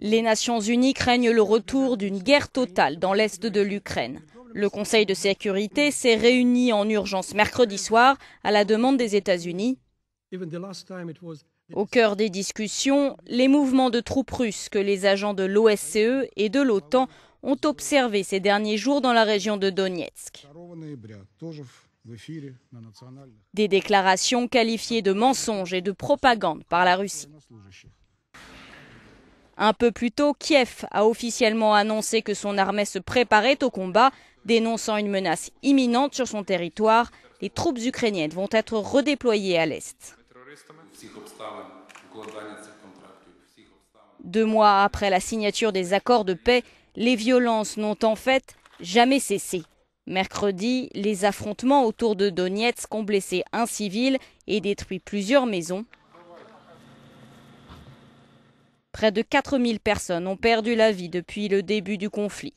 Les Nations Unies craignent le retour d'une guerre totale dans l'est de l'Ukraine. Le Conseil de sécurité s'est réuni en urgence mercredi soir à la demande des États-Unis. Au cœur des discussions, les mouvements de troupes russes que les agents de l'OSCE et de l'OTAN ont observés ces derniers jours dans la région de Donetsk. Des déclarations qualifiées de mensonges et de propagande par la Russie. Un peu plus tôt, Kiev a officiellement annoncé que son armée se préparait au combat, dénonçant une menace imminente sur son territoire. Les troupes ukrainiennes vont être redéployées à l'Est. Deux mois après la signature des accords de paix, les violences n'ont en fait jamais cessé. Mercredi, les affrontements autour de Donetsk ont blessé un civil et détruit plusieurs maisons. Près de 4000 personnes ont perdu la vie depuis le début du conflit.